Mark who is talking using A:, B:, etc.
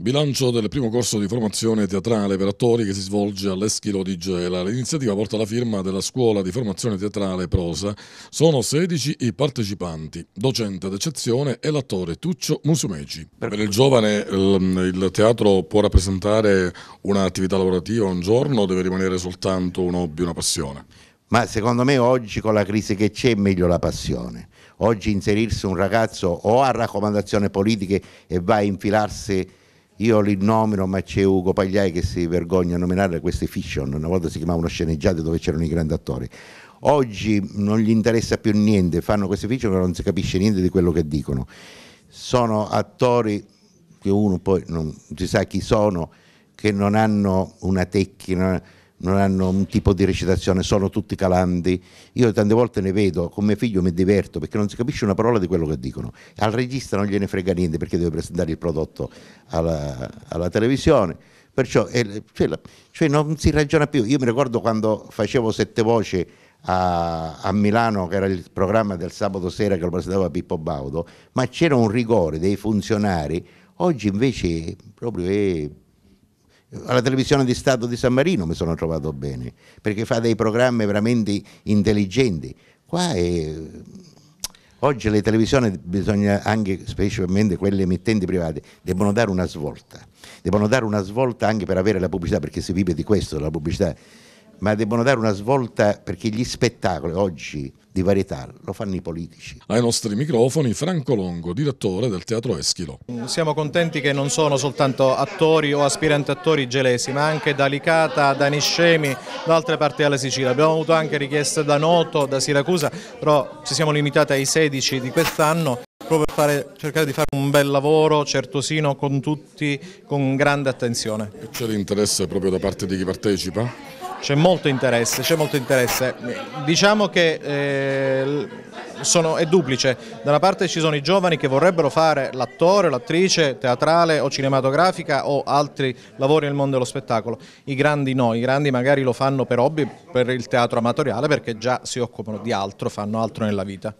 A: Bilancio del primo corso di formazione teatrale per attori che si svolge all'Eschilo di Gela. L'iniziativa porta la firma della scuola di formazione teatrale Prosa. Sono 16 i partecipanti. Docente d'eccezione è l'attore Tuccio Musumeci. Per il giovane il teatro può rappresentare un'attività lavorativa un giorno o deve rimanere soltanto un
B: hobby, una passione? Ma secondo me oggi con la crisi che c'è è meglio la passione. Oggi inserirsi un ragazzo o ha raccomandazioni politiche e va a infilarsi io li nomino ma c'è Ugo Pagliai che si vergogna a nominare queste fiction, una volta si chiamavano sceneggiate dove c'erano i grandi attori. Oggi non gli interessa più niente, fanno queste fiction che non si capisce niente di quello che dicono. Sono attori che uno poi non si sa chi sono, che non hanno una tecnica non hanno un tipo di recitazione, sono tutti calandi. Io tante volte ne vedo, con mio figlio mi diverto perché non si capisce una parola di quello che dicono. Al regista non gliene frega niente perché deve presentare il prodotto alla, alla televisione. Perciò eh, cioè, cioè non si ragiona più. Io mi ricordo quando facevo sette voci a, a, Milano, che era il programma del sabato sera che lo presentava Pippo Baudo, ma c'era un rigore dei funzionari. Oggi invece proprio è alla televisione di Stato di San Marino mi sono trovato bene, perché fa dei programmi veramente intelligenti. Qua è... Oggi le televisioni, bisogna anche, specialmente quelle emittenti private, devono dare una svolta. Devono dare una svolta anche per avere la pubblicità, perché si vive di questo, la pubblicità ma devono dare una svolta perché gli spettacoli oggi di varietà lo fanno i politici. Ai nostri microfoni Franco Longo, direttore del Teatro Eschilo.
C: Siamo contenti che non sono soltanto attori o aspiranti attori gelesi, ma anche da Licata, da Niscemi, da altre parti della Sicilia. Abbiamo avuto anche richieste da Noto, da Siracusa, però ci siamo limitati ai 16 di quest'anno proprio per cercare di fare un bel lavoro certosino con tutti, con grande attenzione.
A: C'è l'interesse proprio da parte di chi partecipa?
C: C'è molto interesse, c'è molto interesse. Diciamo che eh, sono, è duplice. Da una parte ci sono i giovani che vorrebbero fare l'attore, l'attrice teatrale o cinematografica o altri lavori nel mondo dello spettacolo. I grandi no, i grandi magari lo fanno per hobby, per il teatro amatoriale perché già si occupano di altro, fanno altro nella vita.